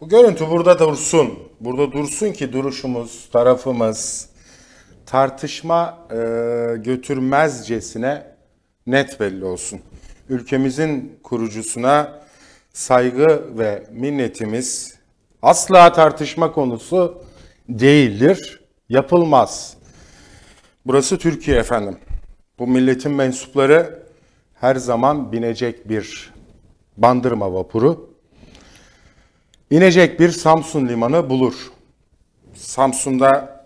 Bu görüntü burada dursun. Burada dursun ki duruşumuz, tarafımız tartışma e, götürmezcesine net belli olsun. Ülkemizin kurucusuna saygı ve minnetimiz asla tartışma konusu değildir, yapılmaz. Burası Türkiye efendim. Bu milletin mensupları her zaman binecek bir bandırma vapuru. İnecek bir Samsun limanı bulur. Samsun'da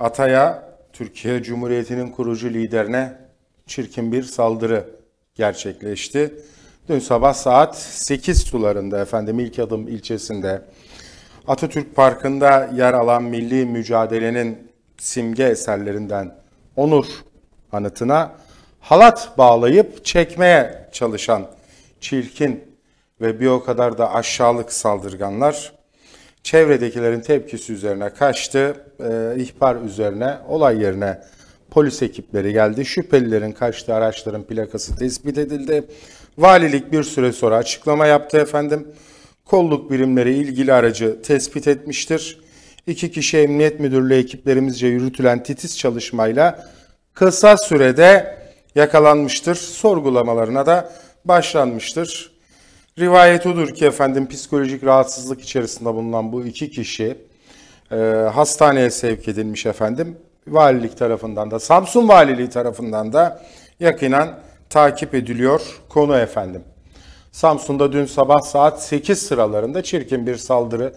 Atay'a, Türkiye Cumhuriyeti'nin kurucu liderine çirkin bir saldırı gerçekleşti. Dün sabah saat 8 sularında efendim ilk adım ilçesinde Atatürk Parkı'nda yer alan milli mücadelenin simge eserlerinden Onur anıtına halat bağlayıp çekmeye çalışan çirkin ve bir o kadar da aşağılık saldırganlar çevredekilerin tepkisi üzerine kaçtı. E, ihbar üzerine olay yerine polis ekipleri geldi. Şüphelilerin kaçtığı araçların plakası tespit edildi. Valilik bir süre sonra açıklama yaptı efendim. Kolluk birimleri ilgili aracı tespit etmiştir. İki kişi emniyet müdürlüğü ekiplerimizce yürütülen titiz çalışmayla kısa sürede yakalanmıştır. Sorgulamalarına da başlanmıştır. Rivayet odur ki efendim psikolojik rahatsızlık içerisinde bulunan bu iki kişi e, hastaneye sevk edilmiş efendim. Valilik tarafından da Samsun Valiliği tarafından da yakinen takip ediliyor konu efendim. Samsun'da dün sabah saat 8 sıralarında çirkin bir saldırı.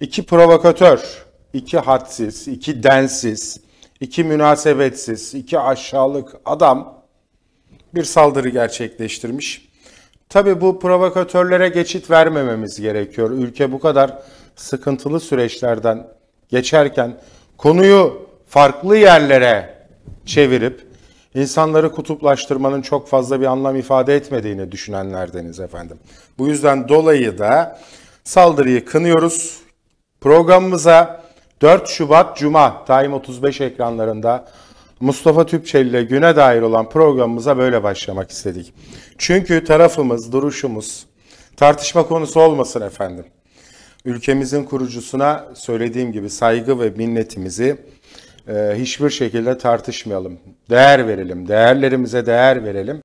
iki provokatör, iki hadsiz, iki densiz, iki münasebetsiz, iki aşağılık adam bir saldırı gerçekleştirmiş. Tabii bu provokatörlere geçit vermememiz gerekiyor. Ülke bu kadar sıkıntılı süreçlerden geçerken konuyu farklı yerlere çevirip insanları kutuplaştırmanın çok fazla bir anlam ifade etmediğini düşünenlerdeniz efendim. Bu yüzden dolayı da saldırıyı kınıyoruz. Programımıza 4 Şubat Cuma Time 35 ekranlarında Mustafa Tüpçeli ile güne dair olan programımıza böyle başlamak istedik. Çünkü tarafımız, duruşumuz tartışma konusu olmasın efendim. Ülkemizin kurucusuna söylediğim gibi saygı ve minnetimizi e, hiçbir şekilde tartışmayalım. Değer verelim, değerlerimize değer verelim.